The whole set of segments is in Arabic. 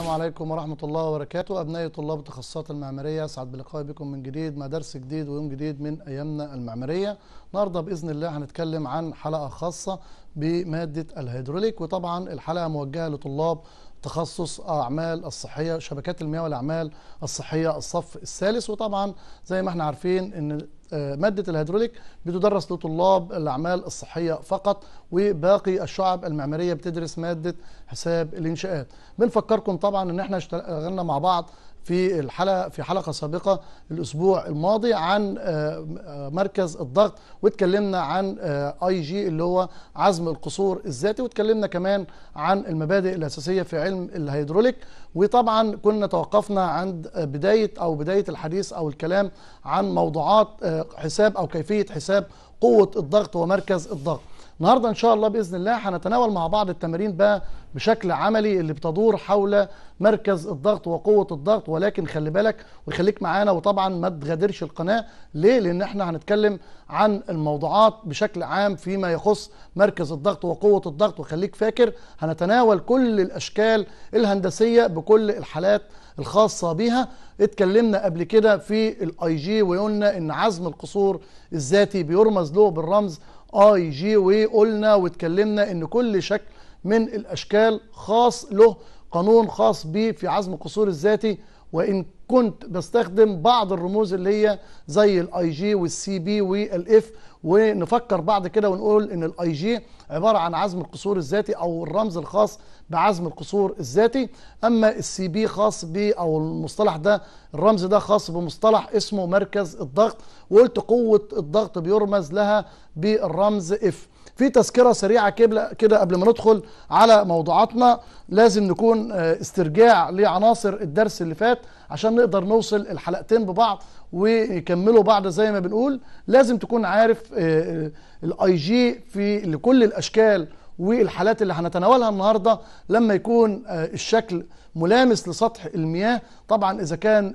السلام عليكم ورحمة الله وبركاته أبنائي طلاب التخصصات المعمارية أسعد بلقائي بكم من جديد مع درس جديد ويوم جديد من أيامنا المعمارية النهاردة بإذن الله هنتكلم عن حلقة خاصة بمادة الهيدروليك وطبعا الحلقة موجهة لطلاب تخصص أعمال الصحية شبكات المياه والأعمال الصحية الصف الثالث وطبعا زي ما احنا عارفين أن مادة الهيدروليك بتدرس لطلاب الأعمال الصحية فقط وباقي الشعب المعمارية بتدرس مادة حساب الإنشاءات بنفكركم طبعا إن احنا اشتغلنا مع بعض في الحلقه في حلقه سابقه الاسبوع الماضي عن آه، آه، مركز الضغط واتكلمنا عن آه، اي جي اللي هو عزم القصور الذاتي واتكلمنا كمان عن المبادئ الاساسيه في علم الهيدروليك وطبعا كنا توقفنا عند بدايه او بدايه الحديث او الكلام عن موضوعات حساب او كيفيه حساب قوه الضغط ومركز الضغط النهارده ان شاء الله باذن الله هنتناول مع بعض التمارين بقى بشكل عملي اللي بتدور حول مركز الضغط وقوه الضغط ولكن خلي بالك وخليك معانا وطبعا ما تغادرش القناه ليه لان احنا هنتكلم عن الموضوعات بشكل عام فيما يخص مركز الضغط وقوه الضغط وخليك فاكر هنتناول كل الاشكال الهندسيه بكل الحالات الخاصه بها اتكلمنا قبل كده في الاي جي وقلنا ان عزم القصور الذاتي بيرمز له بالرمز اي جي وقلنا واتكلمنا ان كل شكل من الأشكال خاص له قانون خاص بيه في عزم القصور الذاتي وإن كنت بستخدم بعض الرموز اللي هي زي الاي جي والسي بي والاف ونفكر بعد كده ونقول ان الاي جي عباره عن عزم القصور الذاتي او الرمز الخاص بعزم القصور الذاتي اما السي بي خاص ب او المصطلح ده الرمز ده خاص بمصطلح اسمه مركز الضغط وقلت قوه الضغط بيرمز لها بالرمز اف في تذكرة سريعة كده قبل ما ندخل على موضوعاتنا لازم نكون آه، استرجاع لعناصر الدرس اللي فات عشان نقدر نوصل الحلقتين ببعض ويكملوا بعض زي ما بنقول لازم تكون عارف آه، آه، الاي جي في لكل الاشكال والحالات اللي هنتناولها النهارده لما يكون الشكل ملامس لسطح المياه طبعا اذا كان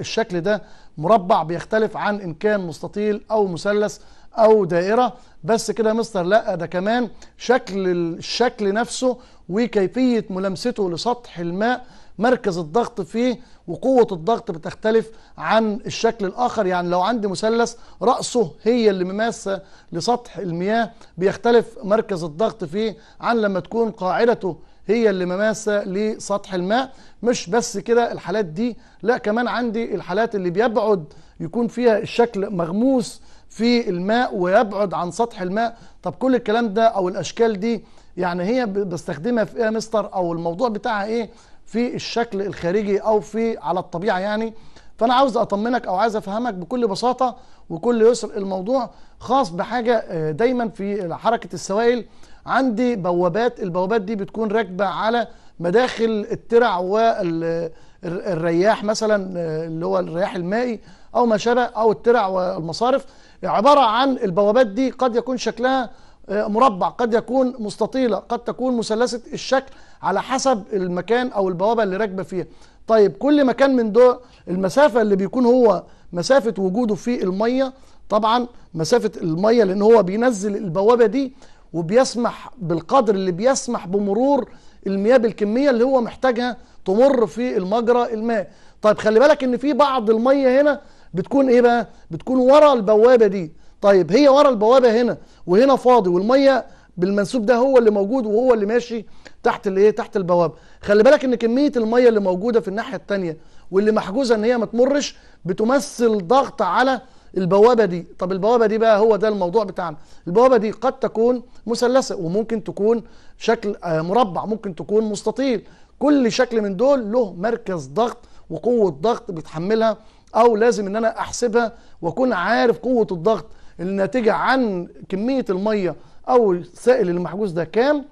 الشكل ده مربع بيختلف عن ان كان مستطيل او مثلث او دائره بس كده يا مستر لا ده كمان شكل الشكل نفسه وكيفيه ملامسته لسطح الماء مركز الضغط فيه وقوة الضغط بتختلف عن الشكل الآخر يعني لو عندي مثلث رأسه هي اللي مماسة لسطح المياه بيختلف مركز الضغط فيه عن لما تكون قاعدته هي اللي مماسة لسطح الماء مش بس كده الحالات دي لا كمان عندي الحالات اللي بيبعد يكون فيها الشكل مغموس في الماء ويبعد عن سطح الماء طب كل الكلام ده او الاشكال دي يعني هي بستخدمها في ايه يا مستر او الموضوع بتاعها ايه في الشكل الخارجي او في على الطبيعه يعني فانا عاوز اطمنك او عايز افهمك بكل بساطه وكل يسر الموضوع خاص بحاجه آه، دايما في حركه السوائل عندي بوابات البوابات دي بتكون راكبه على مداخل الترع والرياح مثلا آه، اللي هو الرياح المائي او ما شابه او الترع والمصارف عبارة عن البوابات دي قد يكون شكلها آه، مربع قد يكون مستطيلة قد تكون مثلثة الشكل على حسب المكان أو البوابة اللي راكبة فيها طيب كل مكان من دول المسافة اللي بيكون هو مسافة وجوده في المية طبعا مسافة المية لأن هو بينزل البوابة دي وبيسمح بالقدر اللي بيسمح بمرور المياه بالكمية اللي هو محتاجها تمر في المجرى الماء طيب خلي بالك ان في بعض المية هنا بتكون ايه بقى بتكون ورا البوابه دي طيب هي ورا البوابه هنا وهنا فاضي والميه بالمنسوب ده هو اللي موجود وهو اللي ماشي تحت الايه تحت البوابه خلي بالك ان كميه الميه اللي موجوده في الناحيه الثانيه واللي محجوزه ان هي ما تمرش بتمثل ضغط على البوابه دي طب البوابه دي بقى هو ده الموضوع بتاعنا البوابه دي قد تكون مثلثه وممكن تكون شكل آه، مربع ممكن تكون مستطيل كل شكل من دول له مركز ضغط وقوه ضغط بتحملها او لازم ان انا احسبها واكون عارف قوه الضغط الناتجه عن كميه الميه او السائل المحجوز ده كام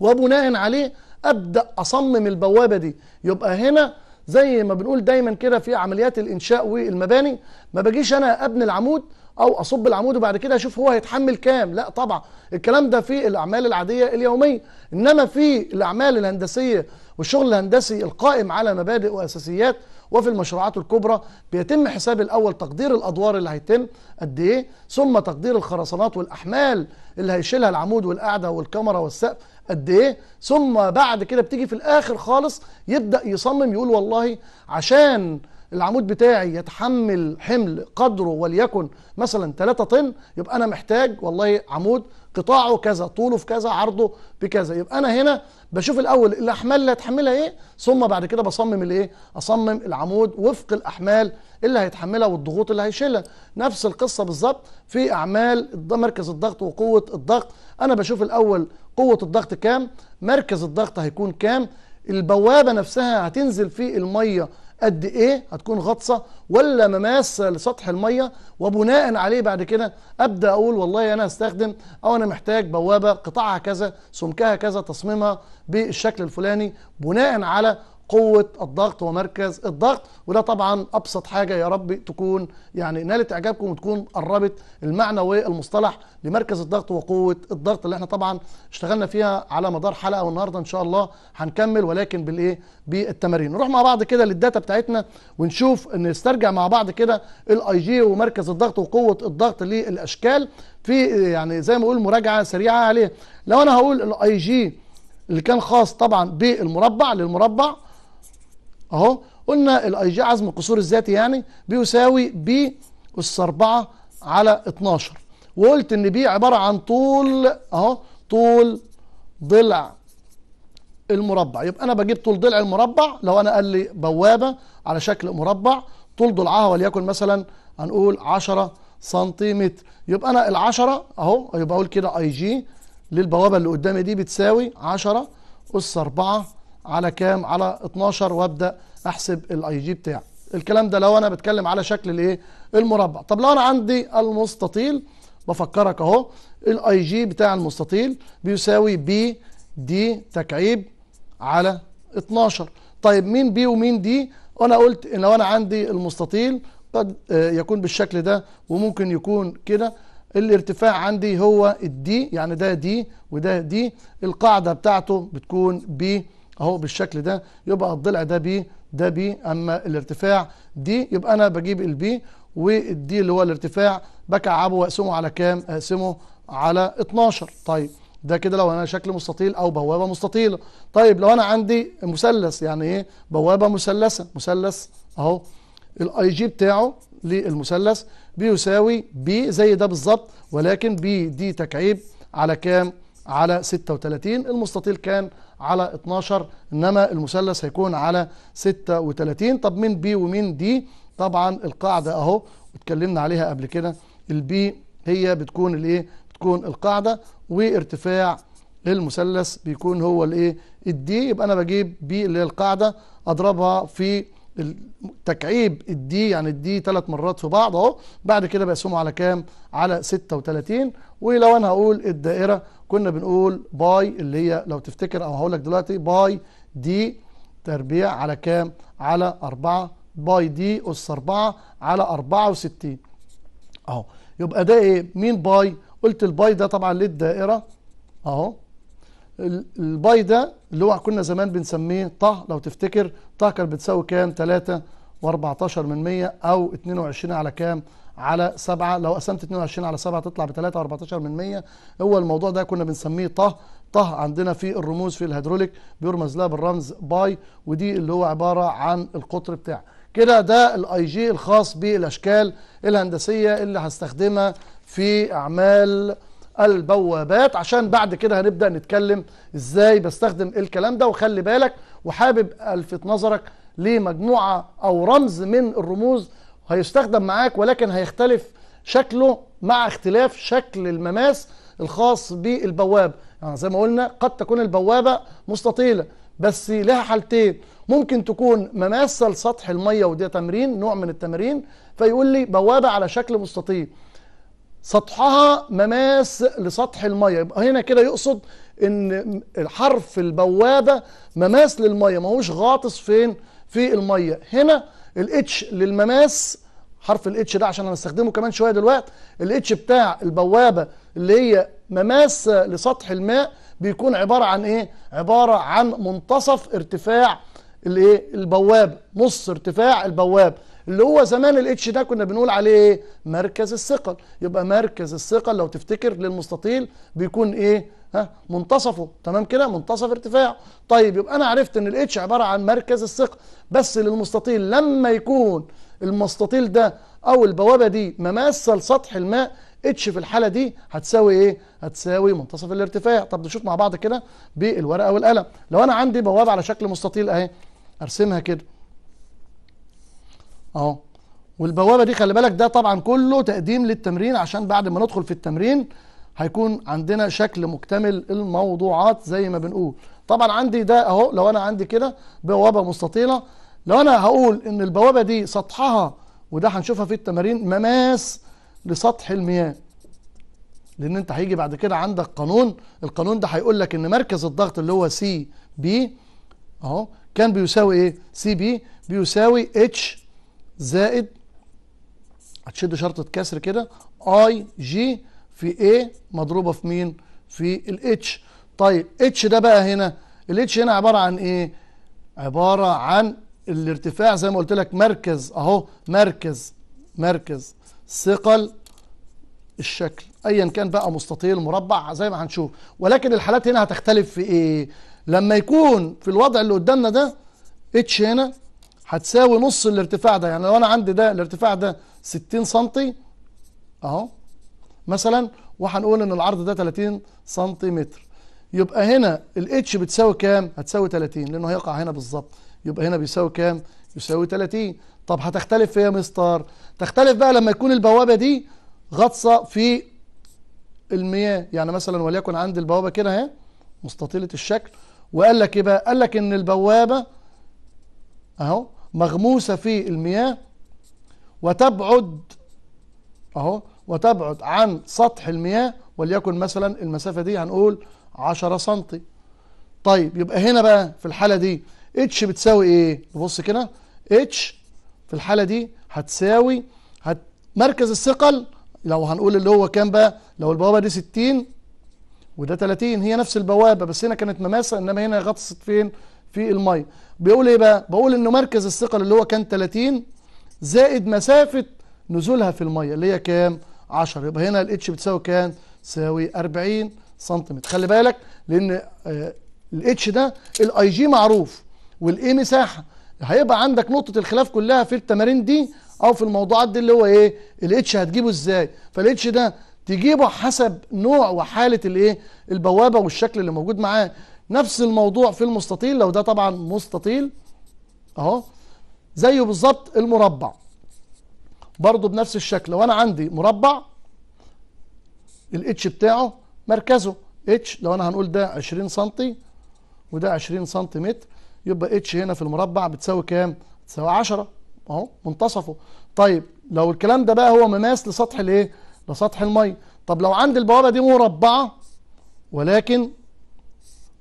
وبناء عليه ابدا اصمم البوابه دي يبقى هنا زي ما بنقول دايما كده في عمليات الانشاء والمباني ما بجيش انا ابني العمود او اصب العمود وبعد كده اشوف هو هيتحمل كام لا طبعا الكلام ده في الاعمال العاديه اليوميه انما في الاعمال الهندسيه والشغل الهندسي القائم على مبادئ واساسيات وفي المشروعات الكبرى بيتم حساب الاول تقدير الادوار اللي هيتم قد ايه ثم تقدير الخرسانات والاحمال اللي هيشيلها العمود والقعده والكاميرا والسقف قد ايه ثم بعد كده بتيجي في الاخر خالص يبدا يصمم يقول والله عشان العمود بتاعي يتحمل حمل قدره وليكن مثلا 3 طن يبقى انا محتاج والله عمود قطاعه كذا طوله في كذا عرضه بكذا يبقى انا هنا بشوف الاول الاحمال اللي هتحملها ايه ثم بعد كده بصمم الايه اصمم العمود وفق الاحمال اللي هيتحملها والضغوط اللي هيشيلها نفس القصه بالظبط في اعمال مركز الضغط وقوه الضغط انا بشوف الاول قوه الضغط كام مركز الضغط هيكون كام البوابه نفسها هتنزل في الميه قد ايه هتكون غطسه ولا مماسه لسطح الميه وبناء عليه بعد كده ابدا اقول والله انا هستخدم او انا محتاج بوابه قطاعها كذا سمكها كذا تصميمها بالشكل الفلاني بناء على قوه الضغط ومركز الضغط وده طبعا ابسط حاجه يا رب تكون يعني نالت اعجابكم وتكون قربت المعنى والمصطلح لمركز الضغط وقوه الضغط اللي احنا طبعا اشتغلنا فيها على مدار حلقه والنهارده ان شاء الله هنكمل ولكن بالايه بالتمارين نروح مع بعض كده للداتا بتاعتنا ونشوف نسترجع مع بعض كده الاي جي ومركز الضغط وقوه الضغط للاشكال في يعني زي ما اقول مراجعه سريعه عليه لو انا هقول الاي جي اللي كان خاص طبعا بالمربع للمربع اهو قلنا الاي جي عزم القصور الذاتي يعني بيساوي بي اس 4 على 12 وقلت ان بي عباره عن طول اهو طول ضلع المربع يبقى انا بجيب طول ضلع المربع لو انا قال لي بوابه على شكل مربع طول ضلعها وليكن مثلا هنقول 10 سنتيمتر يبقى انا ال10 اهو يبقى اقول كده اي جي للبوابه اللي قدامي دي بتساوي 10 اس 4 على كام على 12 وابدا احسب الاي جي بتاعي الكلام ده لو انا بتكلم على شكل الايه المربع طب لو انا عندي المستطيل بفكرك اهو الاي جي بتاع المستطيل بيساوي بي دي تكعيب على 12 طيب مين بي ومين دي انا قلت ان لو انا عندي المستطيل قد آه، يكون بالشكل ده وممكن يكون كده الارتفاع عندي هو الدي يعني ده دي وده دي القاعده بتاعته بتكون بي اهو بالشكل ده يبقى الضلع ده بي ده بي اما الارتفاع دي يبقى انا بجيب البي والدي اللي هو الارتفاع بكعبه واقسمه على كام اقسمه على 12 طيب ده كده لو انا شكل مستطيل او بوابه مستطيله طيب لو انا عندي مثلث يعني ايه بوابه مثلثه مثلث اهو الاي جي بتاعه للمثلث بيساوي بي زي ده بالظبط ولكن بي دي تكعيب على كام على 36 المستطيل كان على 12 إنما المثلث هيكون على 36 طب مين بي ومين دي طبعا القاعدة أهو اتكلمنا عليها قبل كده البي هي بتكون الايه بتكون القاعدة وارتفاع المثلث بيكون هو الايه الدي يبقى انا بجيب بي اللي هي القاعده اضربها في تكعيب الدي يعني الدي ثلاث مرات في بعض اهو بعد كده بقسمه على كام على 36 ولو انا هقول الدائره كنا بنقول باي اللي هي لو تفتكر او هقول لك دلوقتي باي دي تربيع على كام على 4 باي دي اس 4 على 64 اهو يبقى ده ايه مين باي قلت الباي ده طبعا للدائره اهو الباي ده اللي هو كنا زمان بنسميه طه لو تفتكر طه كانت بتساوي كام 3 و14 من 100 او 22 على كام على 7 لو قسمت 22 على 7 تطلع ب 3.14 من 100 هو الموضوع ده كنا بنسميه طه طه عندنا في الرموز في الهيدروليك بيرمز لها بالرمز باي ودي اللي هو عباره عن القطر بتاعه كده ده الاي جي الخاص بالاشكال الهندسيه اللي هستخدمها في اعمال البوابات عشان بعد كده هنبدا نتكلم ازاي بستخدم الكلام ده وخلي بالك وحابب الفت نظرك لمجموعه او رمز من الرموز هيستخدم معاك ولكن هيختلف شكله مع اختلاف شكل المماس الخاص بالبوابة يعني زي ما قلنا قد تكون البوابة مستطيلة بس لها حالتين ممكن تكون مماسة لسطح المية وده تمرين نوع من التمارين فيقول لي بوابة على شكل مستطيل سطحها مماس لسطح المية يبقى هنا كده يقصد ان حرف البوابة مماس للمية ما هوش غاطس فين في المية هنا الاتش للمماس حرف الاتش ده عشان هنستخدمه كمان شويه دلوقتي الاتش بتاع البوابه اللي هي مماس لسطح الماء بيكون عباره عن ايه عباره عن منتصف ارتفاع الايه البواب نص ارتفاع البواب اللي هو زمان الاتش ده كنا بنقول عليه مركز الثقل يبقى مركز الثقل لو تفتكر للمستطيل بيكون ايه ها منتصفه تمام كده منتصف ارتفاعه طيب يبقى انا عرفت ان الاتش عباره عن مركز الثقل بس للمستطيل لما يكون المستطيل ده او البوابه دي ممثل سطح الماء اتش في الحاله دي هتساوي ايه هتساوي منتصف الارتفاع طب نشوف مع بعض كده بالورقه والقلم لو انا عندي بوابه على شكل مستطيل اهي ارسمها كده اهو والبوابه دي خلي بالك ده طبعا كله تقديم للتمرين عشان بعد ما ندخل في التمرين هيكون عندنا شكل مكتمل الموضوعات زي ما بنقول طبعا عندي ده اهو لو انا عندي كده بوابه مستطيله لو انا هقول ان البوابه دي سطحها وده هنشوفها في التمارين مماس لسطح المياه لان انت هيجي بعد كده عندك قانون القانون ده هيقول لك ان مركز الضغط اللي هو سي بي اهو كان بيساوي ايه سي بي بيساوي اتش زائد هتشد شرطه كسر كده اي جي في A مضروبة في مين في الاتش طيب اتش ده بقى هنا الاتش هنا عبارة عن ايه عبارة عن الارتفاع زي ما قلت لك مركز اهو مركز مركز ثقل الشكل ايا كان بقى مستطيل مربع زي ما هنشوف ولكن الحالات هنا هتختلف في ايه لما يكون في الوضع اللي قدامنا ده اتش هنا هتساوي نص الارتفاع ده يعني لو انا عندي ده الارتفاع ده 60 سم اهو مثلا وهنقول ان العرض ده 30 سنتيمتر يبقى هنا الاتش بتساوي كام هتساوي 30 لانه هيقع هنا بالظبط يبقى هنا بيساوي كام يساوي 30 طب هتختلف في ايه يا مستر تختلف بقى لما يكون البوابه دي غطسه في المياه يعني مثلا وليكن عندي البوابه كده اهي مستطيله الشكل وقال لك ايه بقى قال لك ان البوابه اهو مغموسه في المياه وتبعد اهو وتبعد عن سطح المياه وليكن مثلا المسافة دي هنقول 10 سنتي طيب يبقى هنا بقى في الحالة دي اتش بتساوي ايه نبص كده اتش في الحالة دي هتساوي هت مركز الثقل لو هنقول اللي هو كام بقى لو البوابة دي 60 وده 30 هي نفس البوابة بس هنا كانت مماسة انما هنا غطست فين في المية بيقول ايه بقى بقول انه مركز الثقل اللي هو كان 30 زائد مسافة نزولها في المية اللي هي كام 10 يبقى هنا الاتش بتساوي كام؟ تساوي 40 سنتيمتر خلي بالك لان آه، الاتش ده الاي جي معروف والاي مساحه هيبقى عندك نقطه الخلاف كلها في التمارين دي او في الموضوعات دي اللي هو ايه الاتش هتجيبه ازاي فالاتش ده تجيبه حسب نوع وحاله الايه البوابه والشكل اللي موجود معاه نفس الموضوع في المستطيل لو ده طبعا مستطيل اهو زيه بالظبط المربع برضو بنفس الشكل لو انا عندي مربع الاتش بتاعه مركزه اتش لو انا هنقول ده 20 سم وده 20 سم يبقى اتش هنا في المربع بتساوي كام؟ بتساوي 10 اهو منتصفه طيب لو الكلام ده بقى هو مماس لسطح الايه؟ لسطح الميه طب لو عندي البوابه دي مربعه ولكن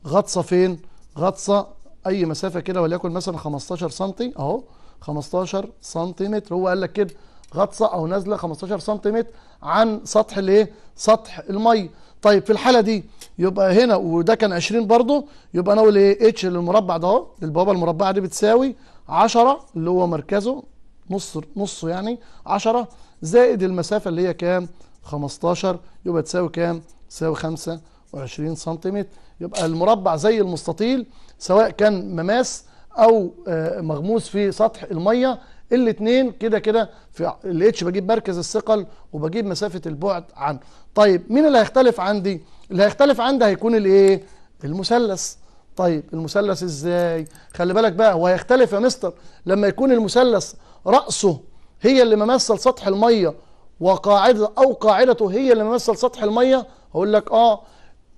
غطسه فين؟ غطسه اي مسافه كده وليكن مثلا 15 سم اهو 15 سم هو قال لك كده غطسه او نازله 15 سم عن سطح الايه سطح الميه طيب في الحاله دي يبقى هنا وده كان 20 برضه يبقى انا اقول ايه اتش للمربع ده اهو البوابه المربعه دي بتساوي 10 اللي هو مركزه نص نصه يعني 10 زائد المسافه اللي هي كام 15 يبقى تساوي كام تساوي 25 سم يبقى المربع زي المستطيل سواء كان مماس او آه، مغموس في سطح الميه الاثنين كده كده في الاتش بجيب مركز الثقل وبجيب مسافه البعد عنه طيب مين اللي هيختلف عندي اللي هيختلف عندي هيكون الايه المثلث طيب المثلث ازاي خلي بالك بقى هو هيختلف يا مستر لما يكون المثلث راسه هي اللي ممثل سطح الميه وقاعده او قاعدته هي اللي ممثل سطح الميه هقول لك اه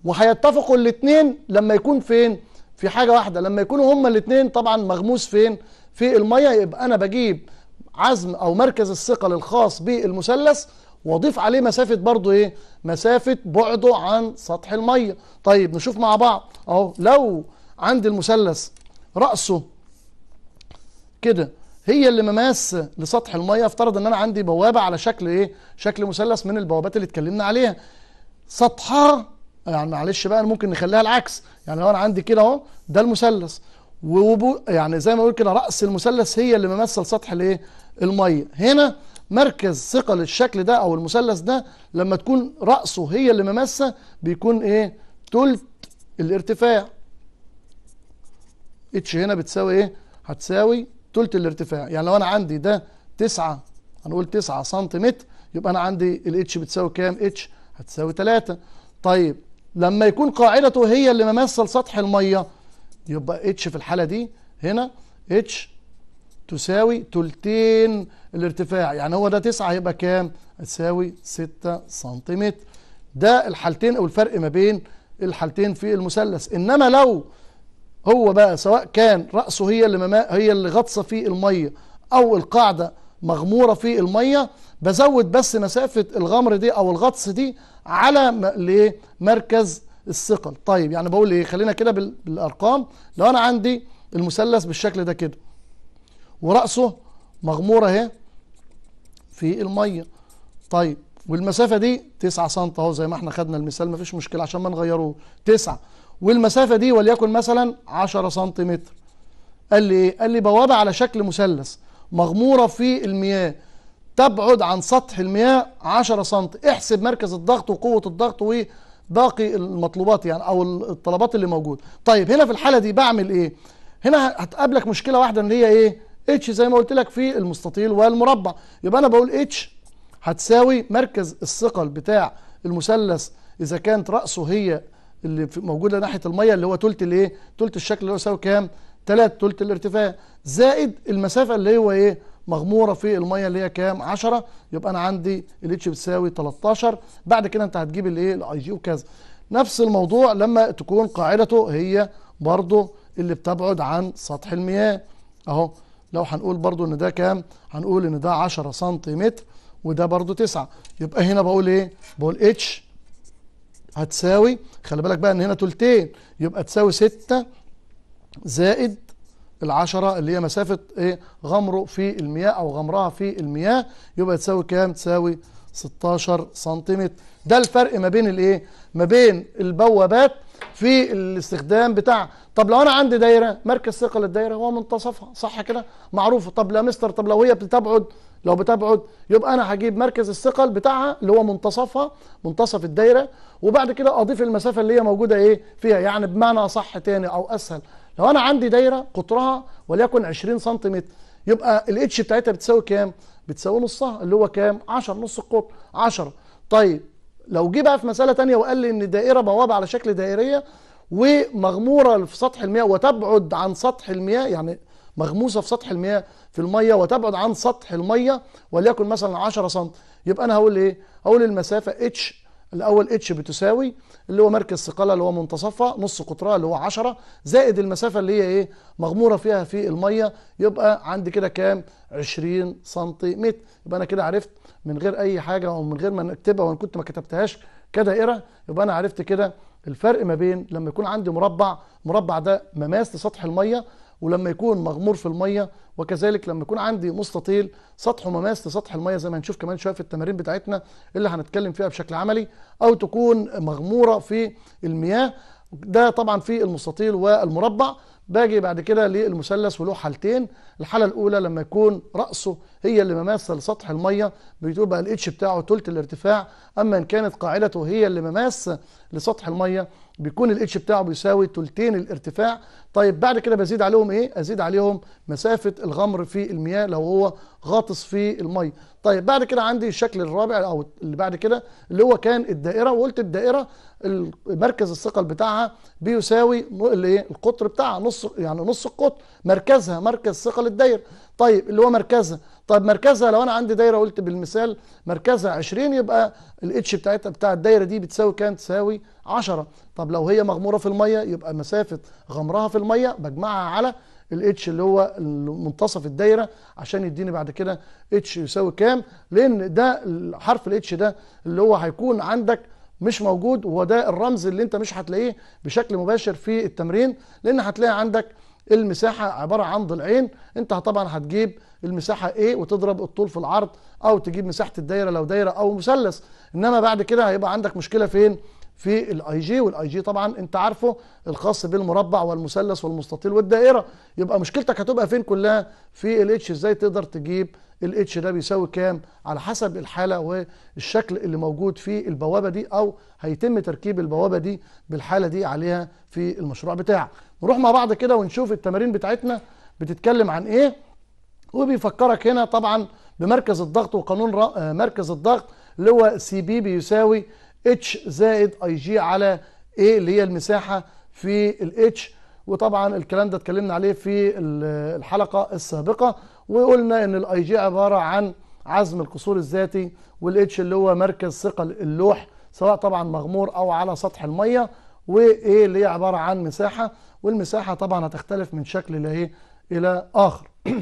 وهيتفقوا الاثنين لما يكون فين في حاجه واحده لما يكونوا هما الاثنين طبعا مغموس فين في الميه يبقى انا بجيب عزم او مركز الثقل الخاص بالمثلث واضيف عليه مسافه برضو ايه مسافه بعده عن سطح الميه طيب نشوف مع بعض اهو لو عند المثلث راسه كده هي اللي مماس لسطح الميه افترض ان انا عندي بوابه على شكل ايه شكل مثلث من البوابات اللي اتكلمنا عليها سطحها يعني معلش بقى ممكن نخليها العكس يعني لو انا عندي كده اهو ده المثلث ووبو يعني زي ما بقول كده راس المثلث هي اللي ممثل سطح الايه الميه هنا مركز ثقل الشكل ده او المثلث ده لما تكون راسه هي اللي ممسه بيكون ايه تلت الارتفاع اتش هنا بتساوي ايه هتساوي تلت الارتفاع يعني لو انا عندي ده 9 هنقول 9 سنتيمتر يبقى انا عندي الاتش بتساوي كام اتش هتساوي 3 طيب لما يكون قاعدته هي اللي ممثل سطح الميه يبقى اتش في الحاله دي هنا اتش تساوي تلتين الارتفاع يعني هو ده تسعه هيبقى كام هتساوي سته سنتيمتر ده الحالتين او الفرق ما بين الحالتين في المثلث انما لو هو بقى سواء كان راسه هي اللي هي اللي غطسه في الميه او القاعده مغموره في الميه بزود بس مسافه الغمر دي او الغطس دي على مركز الثقل طيب يعني بقول ايه خلينا كده بالارقام لو انا عندي المثلث بالشكل ده كده وراسه مغموره اهي في الميه طيب والمسافه دي 9 سم اهو زي ما احنا خدنا المثال ما فيش مشكله عشان ما نغيره 9 والمسافه دي وليكن مثلا 10 سم قال لي ايه قال لي بوابه على شكل مثلث مغموره في المياه تبعد عن سطح المياه 10 سم احسب مركز الضغط وقوه الضغط و باقي المطلوبات يعني او الطلبات اللي موجود طيب هنا في الحاله دي بعمل ايه هنا هتقابلك مشكله واحده ان هي ايه اتش زي ما قلت لك في المستطيل والمربع يبقى انا بقول اتش هتساوي مركز الثقل بتاع المثلث اذا كانت راسه هي اللي موجوده ناحيه الميه اللي هو تلت الايه تلت الشكل اللي هو يساوي كام 3 تلت الارتفاع زائد المسافه اللي هو ايه مغموره في الميه اللي هي كام 10 يبقى انا عندي الاتش بتساوي 13 بعد كده انت هتجيب الايه الاي جي وكذا نفس الموضوع لما تكون قاعدته هي برضو اللي بتبعد عن سطح المياه اهو لو هنقول برضو ان ده كام هنقول ان ده 10 سنتيمتر وده برضو 9 يبقى هنا بقول ايه بقول اتش هتساوي خلي بالك بقى ان هنا تلتين يبقى تساوي 6 زائد العشرة اللي هي مسافة ايه غمره في المياه او غمرها في المياه يبقى تساوي كام تساوي 16 سنتيمتر ده الفرق ما بين الايه ما بين البوابات في الاستخدام بتاع طب لو انا عندي دايره مركز ثقل الدايره هو منتصفها صح كده معروفه طب لا مستر طب لو هي بتبعد لو بتبعد يبقى انا هجيب مركز الثقل بتاعها اللي هو منتصفها منتصف الدايره وبعد كده اضيف المسافه اللي هي موجوده ايه فيها يعني بمعنى صح تاني او اسهل لو انا عندي دايره قطرها وليكن 20 سم يبقى الاتش بتاعتها بتساوي كام بتساوي نصها اللي هو كام 10 نص القطر 10 طيب لو جه بقى في مساله ثانيه وقال لي ان الدائره بوابه على شكل دائريه ومغموره في سطح المياه وتبعد عن سطح المياه يعني مغموسه في سطح المياه في الميه وتبعد عن سطح الميه وليكن مثلا 10 سم يبقى انا هقول ايه هقول المسافه اتش الاول اتش بتساوي اللي هو مركز ثقلها اللي هو منتصفها نص قطرها اللي هو 10 زائد المسافه اللي هي ايه مغموره فيها في الميه يبقى عندي كده كام 20 سنتيمتر يبقى انا كده عرفت من غير اي حاجه او من غير ما نكتبها وانا كنت ما كتبتهاش كدائره يبقى انا عرفت كده الفرق ما بين لما يكون عندي مربع المربع ده مماس لسطح الميه ولما يكون مغمور في الميه وكذلك لما يكون عندي مستطيل سطحه مماس لسطح الميه زي ما هنشوف كمان شويه في التمارين بتاعتنا اللي هنتكلم فيها بشكل عملي او تكون مغموره في المياه ده طبعا في المستطيل والمربع باجي بعد كده للمثلث وله حالتين الحاله الاولى لما يكون راسه هي اللي مماسه لسطح الميه بتبقى الاتش بتاعه ثلث الارتفاع اما ان كانت قاعدته هي اللي مماسه لسطح الميه بيكون الاتش بتاعه بيساوي ثلثين الارتفاع طيب بعد كده بزيد عليهم ايه ازيد عليهم مسافه الغمر في المياه لو هو غاطس في الميه طيب بعد كده عندي الشكل الرابع او اللي بعد كده اللي هو كان الدائره وقلت الدائره مركز الثقل بتاعها بيساوي الايه القطر بتاعها نص يعني نص القطر مركزها مركز ثقل الداير طيب اللي هو مركزها طب مركزها لو انا عندي دايره قلت بالمثال مركزها 20 يبقى الاتش بتاعتها بتاع الدايره دي بتساوي كام تساوي 10 طب لو هي مغموره في الميه يبقى مسافه غمرها في الميه بجمعها على الاتش اللي هو منتصف الدايره عشان يديني بعد كده اتش يساوي كام لان ده حرف الاتش ده اللي هو هيكون عندك مش موجود وده الرمز اللي انت مش هتلاقيه بشكل مباشر في التمرين لان هتلاقي عندك المساحه عباره عن ضلعين انت طبعا هتجيب المساحه ايه وتضرب الطول في العرض او تجيب مساحه الدايره لو دايره او مثلث انما بعد كده هيبقى عندك مشكله فين في الاي جي والاي جي طبعا انت عارفه الخاص بالمربع والمثلث والمستطيل والدائره يبقى مشكلتك هتبقى فين كلها في الاتش ازاي تقدر تجيب الاتش ده بيساوي كام على حسب الحاله والشكل اللي موجود في البوابه دي او هيتم تركيب البوابه دي بالحاله دي عليها في المشروع بتاعك نروح مع بعض كده ونشوف التمارين بتاعتنا بتتكلم عن ايه وبيفكرك هنا طبعا بمركز الضغط وقانون آه، مركز الضغط اللي هو سي بي بيساوي اتش زائد اي جي على ايه اللي هي المساحه في الاتش وطبعا الكلام ده اتكلمنا عليه في الحلقه السابقه وقلنا ان الاي جي عباره عن عزم القصور الذاتي والاتش اللي هو مركز ثقل اللوح سواء طبعا مغمور او على سطح الميه وايه اللي هي عباره عن مساحه والمساحه طبعا هتختلف من شكل لايه الى اخر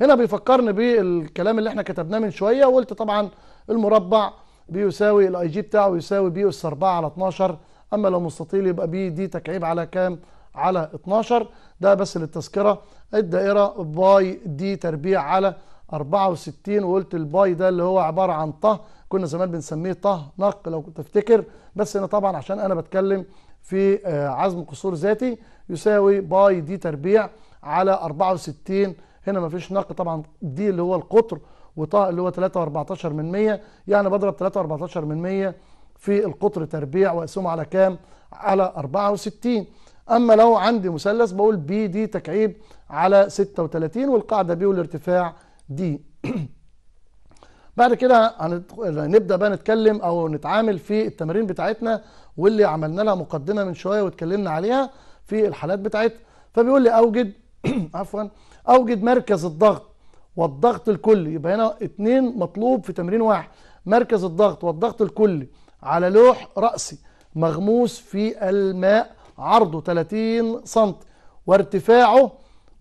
هنا بيفكرني بالكلام اللي احنا كتبناه من شويه وقلت طبعا المربع بيساوي الاي جي بتاعه يساوي بي اس 4 على 12 اما لو مستطيل يبقى بي دي تكعيب على كام على 12 ده بس للتذكره الدائره باي دي تربيع على 64 وقلت الباي ده اللي هو عباره عن طه كنا زمان بنسميه طه نق لو تفتكر بس هنا طبعا عشان انا بتكلم في آه، عزم قصور ذاتي يساوي باي دي تربيع على 64 هنا مفيش نقل طبعا دي اللي هو القطر وطاء اللي هو 3.14 من 100 يعني بضرب 3.14 من 100 في القطر تربيع واقسمه على كام على 64 اما لو عندي مثلث بقول بي دي تكعيب على 36 والقاعده بي والارتفاع دي بعد كده هنبدا بقى نتكلم او نتعامل في التمارين بتاعتنا واللي عملنا لها مقدمه من شويه واتكلمنا عليها في الحالات بتاعتنا فبيقول لي اوجد عفوا اوجد مركز الضغط والضغط الكلي يبقى هنا اتنين مطلوب في تمرين واحد مركز الضغط والضغط الكلي على لوح رأسي مغموس في الماء عرضه 30 سم وارتفاعه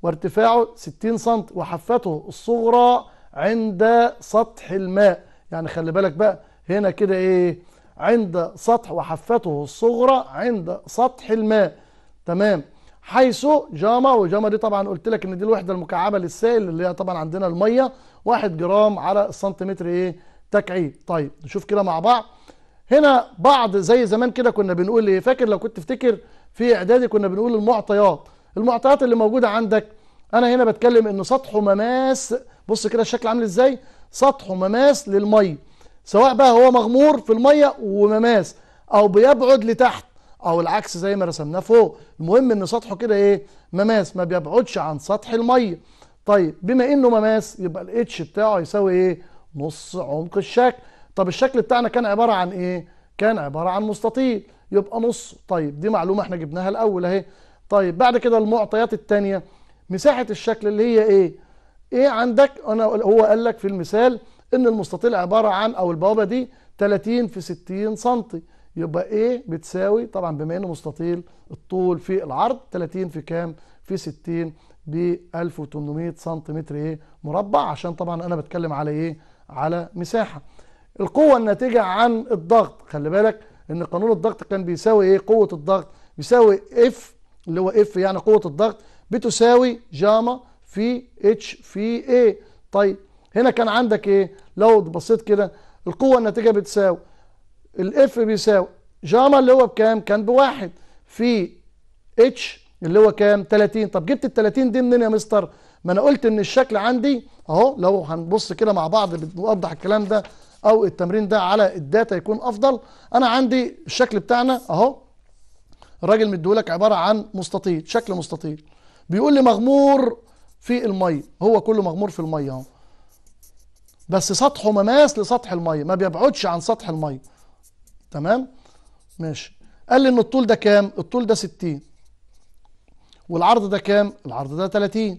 وارتفاعه 60 سم وحفته الصغرى عند سطح الماء يعني خلي بالك بقى هنا كده ايه عند سطح وحفته الصغرى عند سطح الماء تمام حيث جاما وجاما دي طبعا قلت لك ان دي الوحده المكعبه للسائل اللي هي طبعا عندنا الميه 1 جرام على السنتيمتر ايه تكعيب طيب نشوف كده مع بعض هنا بعض زي زمان كده كنا بنقول ايه فاكر لو كنت تفتكر في اعدادي كنا بنقول المعطيات المعطيات اللي موجوده عندك انا هنا بتكلم ان سطح مماس بص كده الشكل عامل ازاي سطح مماس للميه سواء بقى هو مغمور في الميه ومماس او بيبعد لتحت او العكس زي ما رسمناه فوق المهم ان سطحه كده ايه مماس ما بيبعدش عن سطح الميه طيب بما انه مماس يبقى الاتش بتاعه يساوي ايه نص عمق الشكل طب الشكل بتاعنا كان عباره عن ايه كان عباره عن مستطيل يبقى نص طيب دي معلومه احنا جبناها الاول اهي طيب بعد كده المعطيات الثانيه مساحه الشكل اللي هي ايه ايه عندك انا هو قال لك في المثال ان المستطيل عباره عن او البوابه دي 30 في 60 سنتي يبقى ايه بتساوي طبعا بما انه مستطيل الطول في العرض 30 في كام في 60 ب 1800 سنتيمتر ايه مربع عشان طبعا انا بتكلم على ايه على مساحه القوه الناتجه عن الضغط خلي بالك ان قانون الضغط كان بيساوي ايه قوه الضغط بيساوي اف اللي هو اف يعني قوه الضغط بتساوي جاما في اتش في ايه طيب هنا كان عندك ايه لو بصيت كده القوه الناتجه بتساوي الاف بيساوي جاما اللي هو بكام كان بواحد في اتش اللي هو كام 30 طب جبت ال 30 دي منين يا مستر ما انا قلت ان الشكل عندي اهو لو هنبص كده مع بعض نوضح الكلام ده او التمرين ده على الداتا يكون افضل انا عندي الشكل بتاعنا اهو الراجل مديهولك عباره عن مستطيل شكل مستطيل بيقول لي مغمور في الميه هو كله مغمور في الميه اهو بس سطحه مماس لسطح الميه ما بيبعدش عن سطح الميه تمام ماشي قال لي ان الطول ده كام الطول ده 60 والعرض ده كام العرض ده 30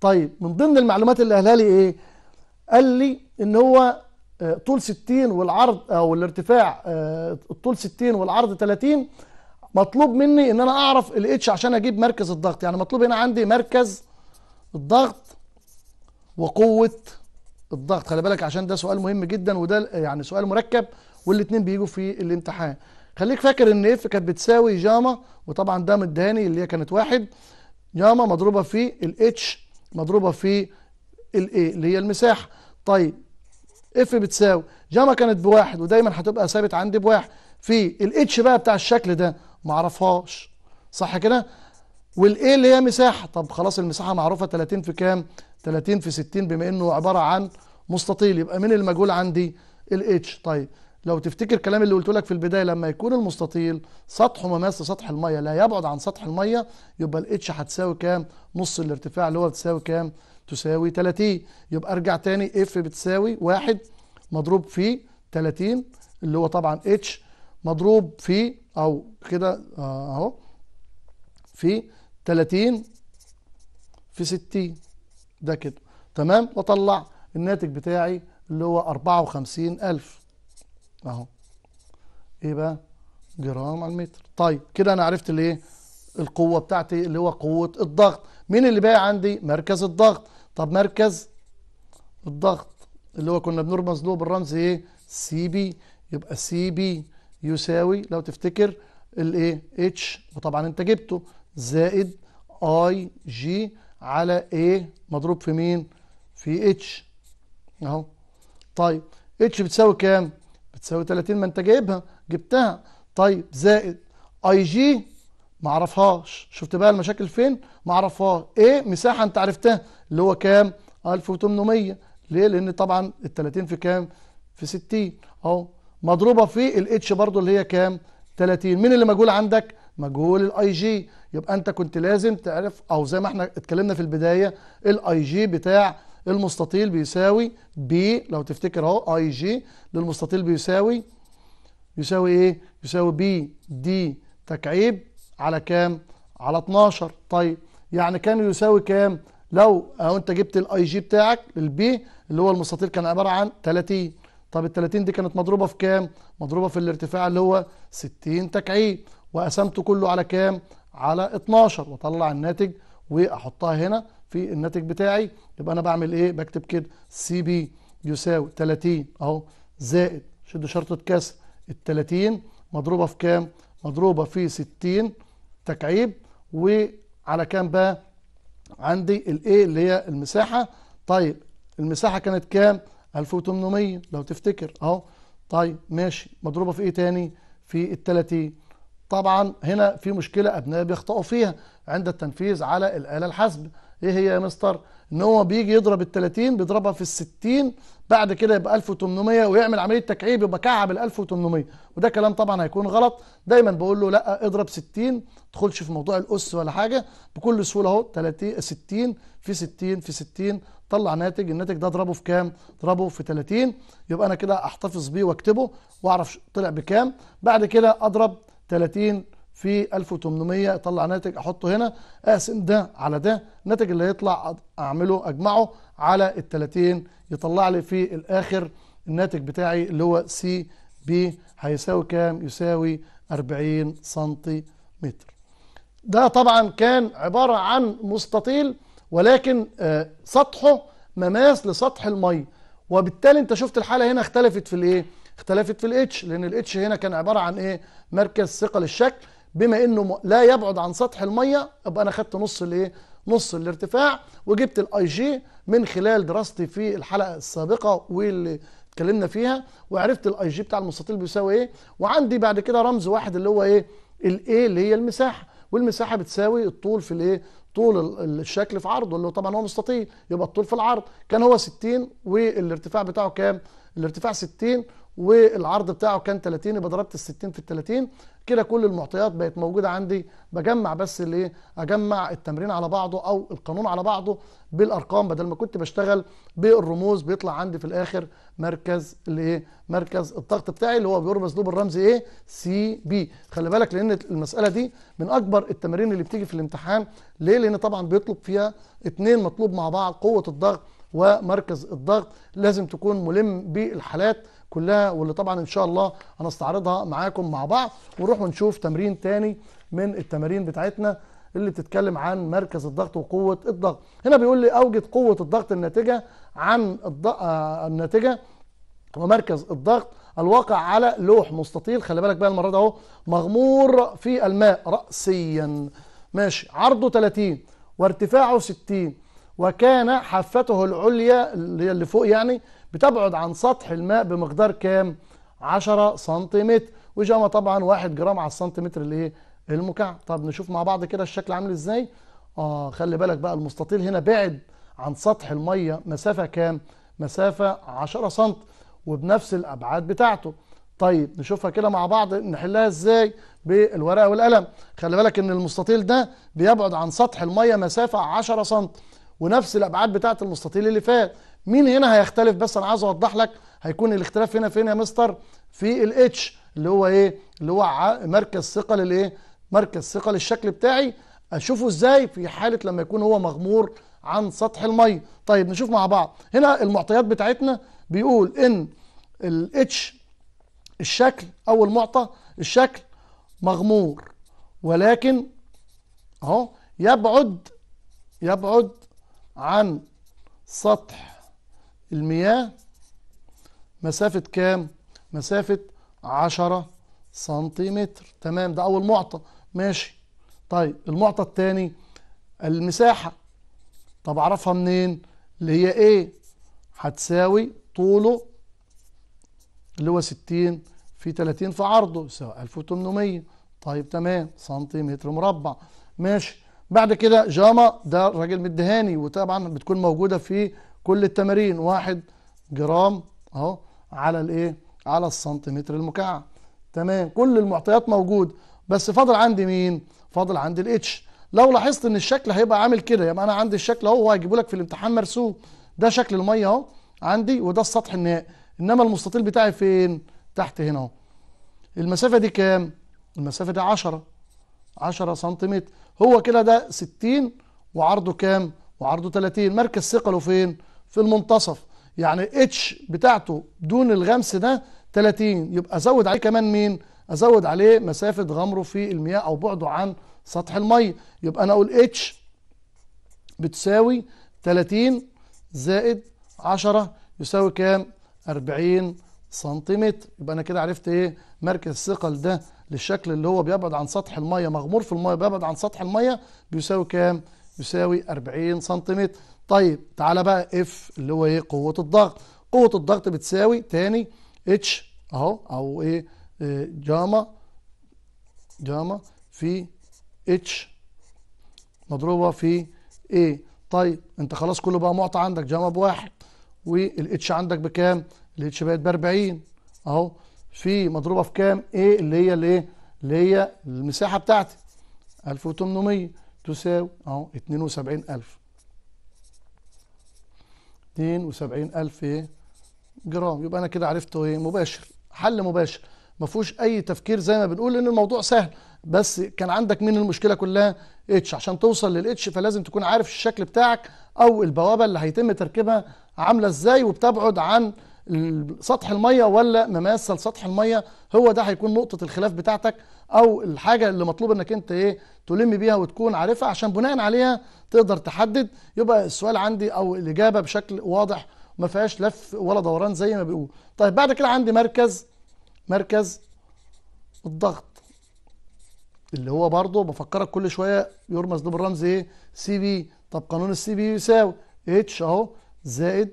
طيب من ضمن المعلومات اللي قالها لي ايه قال لي ان هو آه، طول 60 والعرض او آه، الارتفاع آه، الطول 60 والعرض 30 مطلوب مني ان انا اعرف الاتش عشان اجيب مركز الضغط يعني مطلوب هنا عندي مركز الضغط وقوه الضغط خلي بالك عشان ده سؤال مهم جدا وده يعني سؤال مركب والاثنين بيجوا في الامتحان خليك فاكر ان اف كانت بتساوي جاما وطبعا ده مدهاني اللي هي كانت واحد جاما مضروبه في الاتش مضروبه في الاي اللي هي المساحه طيب اف بتساوي جاما كانت بواحد ودايما هتبقى ثابت عندي بواحد في الاتش بقى بتاع الشكل ده معرفهاش صح كده والاي اللي هي مساحه طب خلاص المساحه معروفه 30 في كام 30 في 60 بما انه عباره عن مستطيل يبقى من المجهول عندي الاتش طيب لو تفتكر كلام اللي قلت لك في البدايه لما يكون المستطيل سطحه مماس سطح الميه لا يبعد عن سطح الميه يبقى الاتش هتساوي كام نص الارتفاع اللي هو بتساوي كام تساوي 30 يبقى ارجع تاني اف بتساوي واحد مضروب في 30 اللي هو طبعا اتش مضروب في او كده آه، اهو في 30 في 60 ده كده تمام واطلع الناتج بتاعي اللي هو 54000 اهو ايه بقى جرام على المتر طيب كده انا عرفت الايه القوه بتاعتي اللي هو قوه الضغط مين اللي باقي عندي مركز الضغط طب مركز الضغط اللي هو كنا بنرمز له بالرمز ايه سي بي يبقى سي بي يساوي لو تفتكر الايه اتش وطبعا انت جبته زائد اي جي على ايه مضروب في مين في اتش اهو طيب اتش بتساوي كام بتساوي 30 ما انت جايبها جبتها طيب زائد اي جي ما اعرفهاش شفت بقى المشاكل فين ما اعرفهاش ايه مساحه انت عرفتها اللي هو كام 1800 ليه لان طبعا ال 30 في كام في 60 اهو مضروبه في الاتش برضو اللي هي كام 30 مين اللي مجهول عندك مجهول الاي جي يبقى انت كنت لازم تعرف او زي ما احنا اتكلمنا في البدايه الاي جي بتاع المستطيل بيساوي بي لو تفتكر اهو اي جي للمستطيل بيساوي يساوي ايه يساوي بي دي تكعيب على كام على 12 طيب يعني كان يساوي كام لو اهو انت جبت الاي جي بتاعك البي اللي هو المستطيل كان عباره عن 30 طب ال 30 دي كانت مضروبه في كام مضروبه في الارتفاع اللي هو 60 تكعيب وقسمته كله على كام على 12 واطلع الناتج واحطها هنا في الناتج بتاعي يبقى انا بعمل ايه بكتب كده سي بي يساوي 30 اهو زائد شد شرطه كسر ال 30 مضروبه في كام مضروبه في 60 تكعيب وعلى كام بقى عندي الايه اللي هي المساحه طيب المساحه كانت كام 1800 لو تفتكر اهو طيب ماشي مضروبه في ايه تاني في ال 30 طبعا هنا في مشكله ابناء بيخطئوا فيها عند التنفيذ على الاله الحاسبه ايه هي يا مستر ان هو بيجي يضرب ال 30 بيضربها في ال 60 بعد كده يبقى 1800 ويعمل عمليه تكعيب يبقى كعب ال 1800 وده كلام طبعا هيكون غلط دايما بقول له لا اضرب 60 ما تدخلش في موضوع الاس ولا حاجه بكل سهوله اهو 30 60 في 60 في 60 طلع ناتج الناتج ده اضربه في كام اضربه في 30 يبقى انا كده احتفظ بيه واكتبه واعرف طلع بكام بعد كده اضرب 30 في 1800 اطلع ناتج احطه هنا اقسم ده على ده الناتج اللي هيطلع اعمله اجمعه على ال 30 يطلع لي في الاخر الناتج بتاعي اللي هو سي بي هيساوي كام؟ يساوي 40 سنتيمتر. ده طبعا كان عباره عن مستطيل ولكن آه، سطحه مماس لسطح الميه وبالتالي انت شفت الحاله هنا اختلفت في الايه؟ اختلفت في الاتش لان الاتش هنا كان عباره عن ايه؟ مركز ثقل الشكل بما انه لا يبعد عن سطح الميه ابقى انا خدت نص الايه نص الارتفاع وجبت الاي جي من خلال دراستي في الحلقه السابقه واللي اتكلمنا فيها وعرفت الاي جي بتاع المستطيل بيساوي ايه وعندي بعد كده رمز واحد اللي هو ايه الايه اللي هي المساحه والمساحه بتساوي الطول في الايه طول الشكل في عرضه اللي هو طبعا هو مستطيل يبقى الطول في العرض كان هو 60 والارتفاع بتاعه كام الارتفاع 60 والعرض بتاعه كان 30 يبقى ضربت ال 60 في ال 30 كده كل المعطيات بقت موجوده عندي بجمع بس الايه اجمع التمرين على بعضه او القانون على بعضه بالارقام بدل ما كنت بشتغل بالرموز بيطلع عندي في الاخر مركز الايه مركز الضغط بتاعي اللي هو بيرمز له بالرمز ايه سي بي خلي بالك لان المساله دي من اكبر التمارين اللي بتيجي في الامتحان ليه لان طبعا بيطلب فيها اثنين مطلوب مع بعض قوه الضغط ومركز الضغط لازم تكون ملم بالحالات كلها واللي طبعا ان شاء الله هنستعرضها معاكم مع بعض ونروح ونشوف تمرين تاني من التمارين بتاعتنا اللي بتتكلم عن مركز الضغط وقوه الضغط هنا بيقول لي اوجد قوه الضغط الناتجه عن الض... آه، الناتجه ومركز الضغط الواقع على لوح مستطيل خلي بالك بقى المره دي اهو مغمور في الماء راسيا ماشي عرضه 30 وارتفاعه 60 وكان حافته العليا اللي فوق يعني بتبعد عن سطح الماء بمقدار كام 10 سنتيمتر وجاما طبعا 1 جرام على السنتيمتر هي المكعب طب نشوف مع بعض كده الشكل عامل ازاي اه خلي بالك بقى المستطيل هنا بعد عن سطح الميه مسافه كام مسافه 10 سنت وبنفس الابعاد بتاعته طيب نشوفها كده مع بعض نحلها ازاي بالورقه والقلم خلي بالك ان المستطيل ده بيبعد عن سطح الميه مسافه 10 سنت ونفس الابعاد بتاعت المستطيل اللي فات مين هنا هيختلف بس انا عايز اوضح لك هيكون الاختلاف هنا فين يا مستر في الاتش اللي هو ايه اللي هو مركز ثقل الايه مركز ثقل الشكل بتاعي اشوفه ازاي في حاله لما يكون هو مغمور عن سطح الميه طيب نشوف مع بعض هنا المعطيات بتاعتنا بيقول ان الاتش الشكل اول معطى الشكل مغمور ولكن اهو يبعد يبعد عن سطح المياه مسافة كام؟ مسافة 10 سنتيمتر تمام ده أول معطى ماشي طيب المعطى الثاني المساحة طب أعرفها منين؟ اللي هي إيه؟ هتساوي طوله اللي هو 60 في 30 في عرضه يساوي 1800 طيب تمام سنتيمتر مربع ماشي بعد كده جاما ده الراجل مدهاني وطبعا بتكون موجودة في كل التمارين واحد جرام اهو على الايه على السنتيمتر المكعب تمام كل المعطيات موجود بس فاضل عندي مين فاضل عندي الاتش لو لاحظت ان الشكل هيبقى عامل كده يبقى انا عندي الشكل اهو هيجيبه لك في الامتحان مرسوم ده شكل الميه اهو عندي وده السطح النهائي انما المستطيل بتاعي فين تحت هنا اهو المسافه دي كام المسافه دي 10 10 سنتيمتر هو كده ده 60 وعرضه كام وعرضه 30 مركز ثقله فين في المنتصف يعني اتش بتاعته دون الغمس ده 30 يبقى ازود عليه كمان مين ازود عليه مسافه غمره في المياه او بعده عن سطح الميه يبقى انا اقول اتش بتساوي 30 زائد 10 يساوي كام 40 سنتيمتر يبقى انا كده عرفت ايه مركز الثقل ده للشكل اللي هو بيبعد عن سطح الميه مغمور في الميه بيبعد عن سطح الميه بيساوي كام يساوي 40 سنتيمتر طيب تعالى بقى اف اللي هو ايه قوه الضغط قوه الضغط بتساوي تاني اتش اهو او ايه آه، جاما جاما في اتش مضروبه في ايه طيب انت خلاص كله بقى معطى عندك جاما بواحد والاتش عندك بكام الاتش بقت ب 40 اهو في مضروبه في كام ايه اللي هي الايه اللي هي المساحه بتاعتي 1800 تساوي اهو 72000 72 ألف جرام يبقى أنا كده عرفته إيه مباشر حل مباشر ما فيهوش أي تفكير زي ما بنقول إن الموضوع سهل بس كان عندك من المشكلة كلها اتش عشان توصل للاتش فلازم تكون عارف الشكل بتاعك أو البوابة اللي هيتم تركيبها عاملة إزاي وبتبعد عن سطح الميه ولا مماثل سطح الميه هو ده هيكون نقطه الخلاف بتاعتك او الحاجه اللي مطلوب انك انت ايه تلم بيها وتكون عارفها عشان بناء عليها تقدر تحدد يبقى السؤال عندي او الاجابه بشكل واضح ما فيهاش لف ولا دوران زي ما بيقول طيب بعد كده عندي مركز مركز الضغط اللي هو برضه بفكرك كل شويه يرمز له بالرمز ايه سي بي طب قانون السي بي يساوي اتش اهو زائد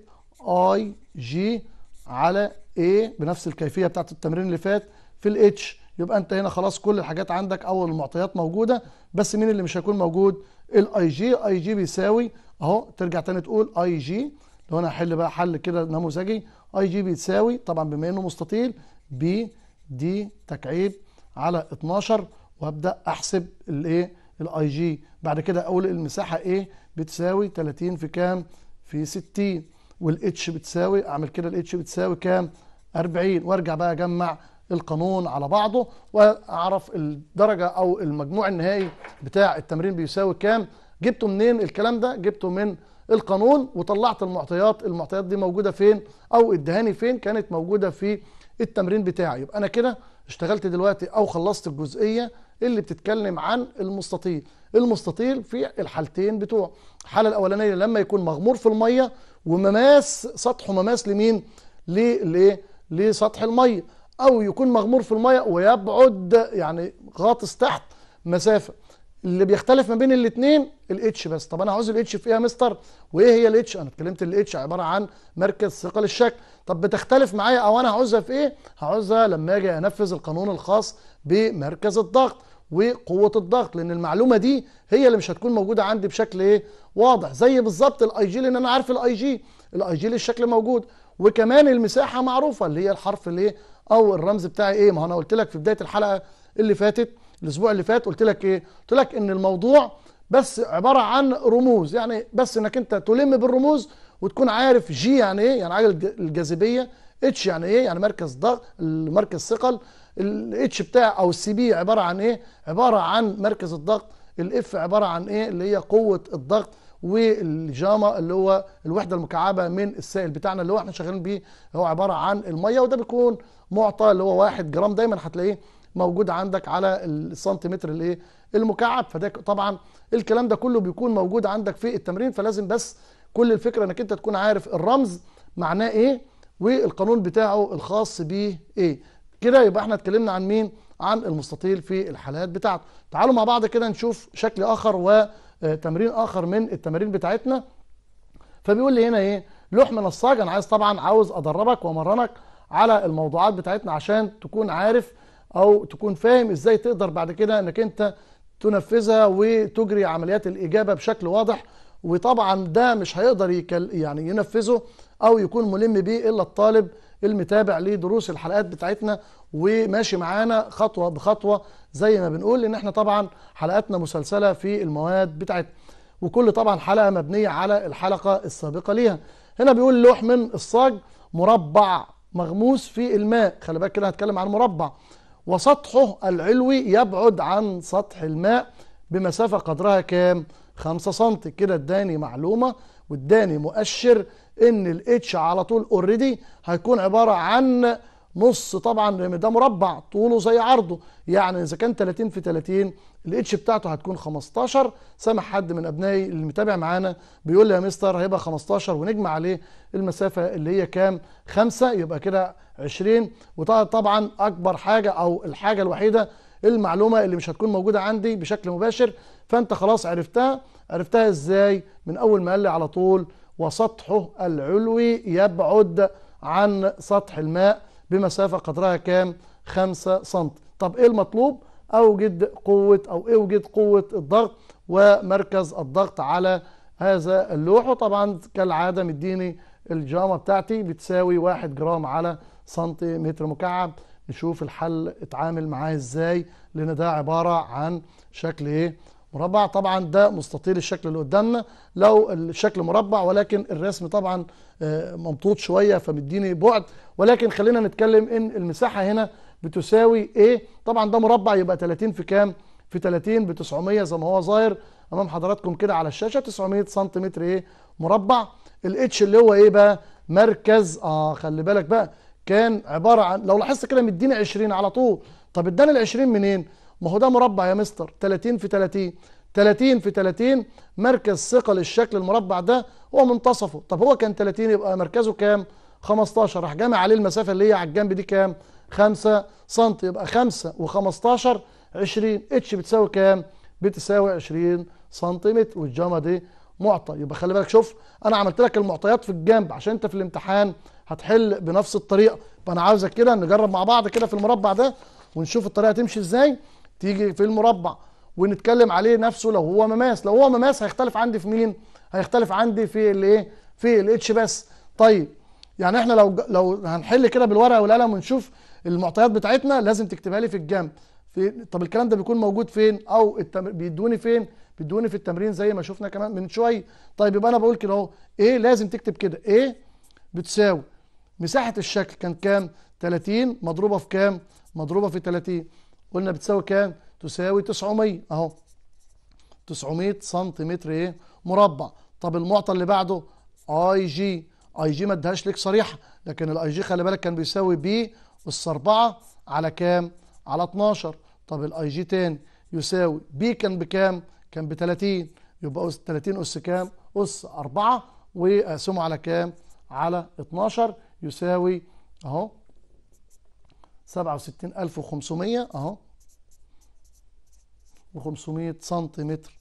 اي جي على A بنفس الكيفيه بتاعت التمرين اللي فات في الاتش يبقى انت هنا خلاص كل الحاجات عندك او المعطيات موجوده بس مين اللي مش هيكون موجود الاي جي اي جي بيساوي اهو ترجع تاني تقول اي جي لو انا هحل بقى حل كده نموذجي اي جي بيتساوي طبعا بما انه مستطيل بي دي تكعيب على 12 وابدا احسب الايه الاي جي بعد كده اقول المساحه ايه بتساوي 30 في كام في 60 والاتش بتساوي اعمل كده الاتش بتساوي كام 40 وارجع بقى اجمع القانون على بعضه واعرف الدرجه او المجموع النهائي بتاع التمرين بيساوي كام جبته منين الكلام ده جبته من القانون وطلعت المعطيات المعطيات دي موجوده فين او ادهاني فين كانت موجوده في التمرين بتاعي يبقى انا كده اشتغلت دلوقتي او خلصت الجزئيه اللي بتتكلم عن المستطيل المستطيل في الحالتين بتوعه الحاله الاولانيه لما يكون مغمور في الميه ومماس سطحه مماس لمين لسطح الميه او يكون مغمور في الميه ويبعد يعني غاطس تحت مسافه اللي بيختلف ما بين الاثنين الاتش بس طب انا عاوز الاتش في ايه يا مستر وايه هي الاتش انا اتكلمت الاتش عباره عن مركز ثقل الشكل طب بتختلف معايا او انا عاوزها في ايه هعوزها لما اجي انفذ القانون الخاص بمركز الضغط وقوه الضغط لان المعلومه دي هي اللي مش هتكون موجوده عندي بشكل ايه واضح زي بالظبط الاي جي لان انا عارف الاي جي الاي جي الشكل موجود وكمان المساحه معروفه اللي هي الحرف الايه او الرمز بتاعي ايه ما انا قلت لك في بدايه الحلقه اللي فاتت الاسبوع اللي فات قلت لك ايه قلت لك ان الموضوع بس عباره عن رموز يعني بس انك انت تلم بالرموز وتكون عارف جي يعني ايه يعني عجل الجاذبيه اتش يعني ايه يعني مركز ضغط مركز ثقل الاتش بتاع او السي بي عباره عن ايه عباره عن مركز الضغط الاف عباره عن ايه اللي هي قوه الضغط والجاما اللي هو الوحده المكعبه من السائل بتاعنا اللي هو احنا شغالين بيه هو عباره عن الميه وده بيكون معطى اللي هو 1 جرام دايما هتلاقيه موجود عندك على السنتيمتر الايه المكعب فده طبعا الكلام ده كله بيكون موجود عندك في التمرين فلازم بس كل الفكره انك انت تكون عارف الرمز معناه ايه والقانون بتاعه الخاص بيه ايه كده يبقى احنا اتكلمنا عن مين عن المستطيل في الحالات بتاعته تعالوا مع بعض كده نشوف شكل اخر و آه، تمرين اخر من التمارين بتاعتنا فبيقول لي هنا ايه لوح من الصاج انا عايز طبعا عاوز ادربك وامرنك على الموضوعات بتاعتنا عشان تكون عارف او تكون فاهم ازاي تقدر بعد كده انك انت تنفذها وتجري عمليات الاجابه بشكل واضح وطبعا ده مش هيقدر يكل يعني ينفذه او يكون ملم بيه الا الطالب المتابع لدروس الحلقات بتاعتنا وماشي معانا خطوه بخطوه زي ما بنقول ان احنا طبعا حلقاتنا مسلسله في المواد بتاعتنا وكل طبعا حلقه مبنيه على الحلقه السابقه ليها هنا بيقول لوح من الصاج مربع مغموس في الماء خلي بالك كده هتكلم عن مربع وسطحه العلوي يبعد عن سطح الماء بمسافه قدرها كام 5 سم كده اداني معلومه واداني مؤشر ان الاتش على طول اوريدي هيكون عباره عن نص طبعا ده مربع طوله زي عرضه يعني اذا كان 30 في 30 الاتش بتاعته هتكون 15 سامح حد من ابنائي اللي متابع معانا بيقول لي يا مستر هيبقى 15 ونجمع عليه المسافه اللي هي كام 5 يبقى كده 20 وطبعا اكبر حاجه او الحاجه الوحيده المعلومه اللي مش هتكون موجوده عندي بشكل مباشر فانت خلاص عرفتها عرفتها ازاي من اول ما قال لي على طول وسطحه العلوي يبعد عن سطح الماء بمسافة قدرها كام 5 سم طب ايه المطلوب اوجد قوة او اوجد قوة الضغط ومركز الضغط على هذا اللوح وطبعا كالعادة مديني الجامة بتاعتي بتساوي 1 جرام على سنتيمتر مكعب نشوف الحل اتعامل معاه ازاي لان ده عبارة عن شكل ايه مربع طبعا ده مستطيل الشكل اللي قدامنا لو الشكل مربع ولكن الرسم طبعا آه، ممطوط شويه فمديني بعد ولكن خلينا نتكلم ان المساحه هنا بتساوي ايه طبعا ده مربع يبقى 30 في كام في 30 ب 900 زي ما هو ظاهر امام حضراتكم كده على الشاشه 900 سنتيمتر ايه مربع الاتش اللي هو ايه بقى مركز اه خلي بالك بقى كان عباره عن لو لاحظت كده مديني 20 على طول طب اداني ال 20 منين ما هو ده مربع يا مستر 30 في 30 30 في 30 مركز ثقل الشكل المربع ده هو منتصفه طب هو كان 30 يبقى مركزه كام 15 راح جامع عليه المسافه اللي هي على الجنب دي كام 5 سم يبقى 5 و15 20 اتش بتساوي كام بتساوي 20 سنتيمتر والجامعه دي معطى يبقى خلي بالك شوف انا عملت لك المعطيات في الجنب عشان انت في الامتحان هتحل بنفس الطريقه فانا عاوزك كده نجرب مع بعض كده في المربع ده ونشوف الطريقه تمشي ازاي تيجي في المربع ونتكلم عليه نفسه لو هو مماس لو هو مماس هيختلف عندي في مين هيختلف عندي في الايه في الاتش بس طيب يعني احنا لو لو هنحل كده بالورقه والقلم ونشوف المعطيات بتاعتنا لازم تكتبها لي في الجنب في طب الكلام ده بيكون موجود فين او بيدوني فين بيدوني في التمرين زي ما شفنا كمان من شويه طيب يبقى انا بقول كده اهو ايه لازم تكتب كده ايه بتساوي مساحه الشكل كان كام 30 مضروبه في كام مضروبه في 30 قلنا بتساوي كام تساوي 900 اهو 900 سنتيمتر ايه مربع طب المعطى اللي بعده اي جي اي جي ما ادهاش لك صريحه لكن الاي جي خلي بالك كان بيساوي بي اس 4 على كام على 12 طب الاي جي تاني يساوي بي كان بكام كان ب 30 يبقى اس 30 اس كام اس 4 واقسمه على كام على 12 يساوي اهو 67500 اهو و500 سنتيمتر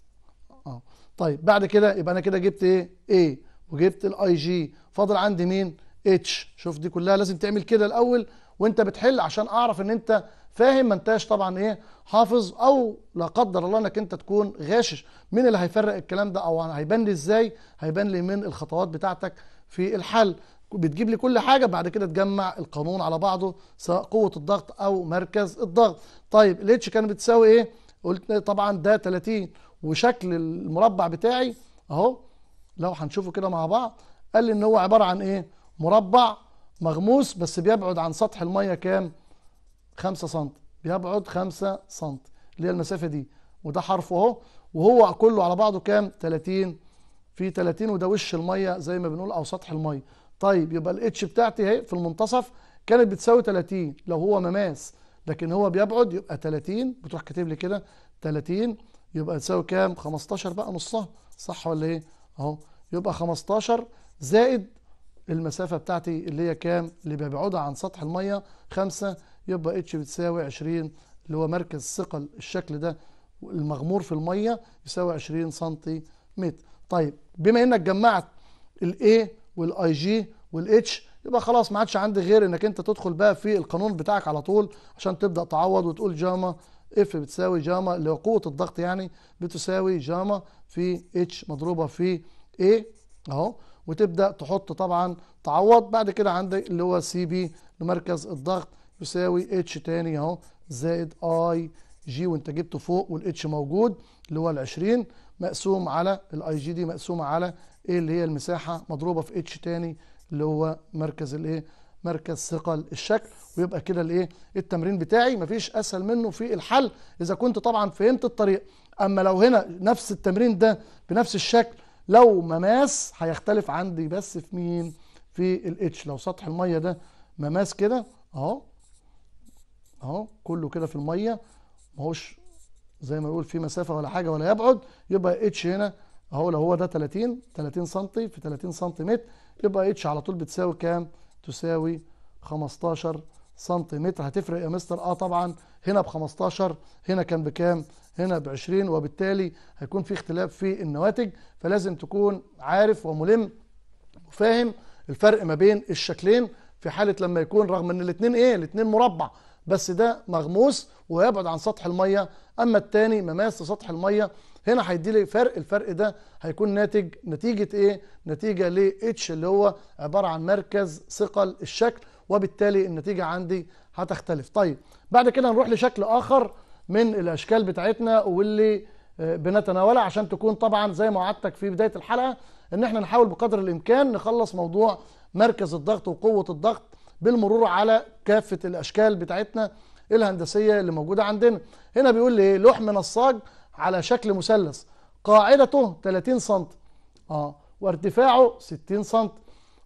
اه طيب بعد كده يبقى انا كده جبت ايه A وجبت الاي جي فاضل عندي مين اتش شوف دي كلها لازم تعمل كده الاول وانت بتحل عشان اعرف ان انت فاهم ما انتاش طبعا ايه حافظ او لا قدر الله انك انت تكون غاشش مين اللي هيفرق الكلام ده او هيبان لي ازاي هيبان لي من الخطوات بتاعتك في الحل بتجيب لي كل حاجه بعد كده تجمع القانون على بعضه سواء قوه الضغط او مركز الضغط طيب الاتش كانت بتساوي ايه قلت طبعا ده 30 وشكل المربع بتاعي اهو لو هنشوفه كده مع بعض قال لي ان هو عباره عن ايه مربع مغموس بس بيبعد عن سطح الميه كام 5 سم بيبعد 5 سم اللي هي المسافه دي وده حرفه اهو وهو كله على بعضه كام 30 في 30 وده وش الميه زي ما بنقول او سطح الميه طيب يبقى الاتش بتاعتي اهي في المنتصف كانت بتساوي 30 لو هو مماس لكن هو بيبعد يبقى 30 بتروح كاتب لي كده 30 يبقى تساوي كام 15 بقى نصها صح ولا ايه اهو يبقى 15 زائد المسافه بتاعتي اللي هي كام اللي بيبعدها عن سطح الميه 5 يبقى اتش بتساوي 20 اللي هو مركز ثقل الشكل ده المغمور في الميه يساوي 20 سنتي متر طيب بما انك جمعت الايه والاي جي والاتش يبقى خلاص ما عادش عندي غير انك انت تدخل بقى في القانون بتاعك على طول عشان تبدا تعوض وتقول جاما اف بتساوي جاما اللي هو قوه الضغط يعني بتساوي جاما في اتش مضروبه في ايه اهو وتبدا تحط طبعا تعوض بعد كده عندك اللي هو سي بي لمركز الضغط يساوي اتش تاني اهو زائد اي جي وانت جبته فوق والاتش موجود اللي هو ال 20 مقسوم على الاي جي دي مقسومه على ايه اللي هي المساحه مضروبه في اتش تاني اللي هو مركز الايه مركز ثقل الشكل ويبقى كده الايه التمرين بتاعي مفيش اسهل منه في الحل اذا كنت طبعا فهمت الطريق اما لو هنا نفس التمرين ده بنفس الشكل لو مماس هيختلف عندي بس في مين في الاتش لو سطح الميه ده مماس كده اهو اهو كله كده في الميه ما هوش زي ما يقول في مسافه ولا حاجه ولا يبعد يبقى اتش هنا اهو لو هو ده 30 30 سم في 30 سم يبقى اتش على طول بتساوي كام؟ تساوي 15 سم هتفرق يا مستر اه طبعا هنا ب 15 هنا كان بكام؟ هنا ب 20 وبالتالي هيكون في اختلاف في النواتج فلازم تكون عارف وملم وفاهم الفرق ما بين الشكلين في حاله لما يكون رغم ان الاثنين ايه؟ الاثنين مربع بس ده مغموس ويبعد عن سطح الميه اما الثاني مماس لسطح الميه هنا هيدي لي فرق الفرق ده هيكون ناتج نتيجه ايه نتيجه ل اتش اللي هو عباره عن مركز ثقل الشكل وبالتالي النتيجه عندي هتختلف طيب بعد كده هنروح لشكل اخر من الاشكال بتاعتنا واللي آه، بنتناولها عشان تكون طبعا زي ما وعدتك في بدايه الحلقه ان احنا نحاول بقدر الامكان نخلص موضوع مركز الضغط وقوه الضغط بالمرور على كافه الاشكال بتاعتنا الهندسيه اللي موجوده عندنا هنا بيقول لي إيه؟ لوح منساج على شكل مثلث قاعدته 30 سم اه وارتفاعه 60 سم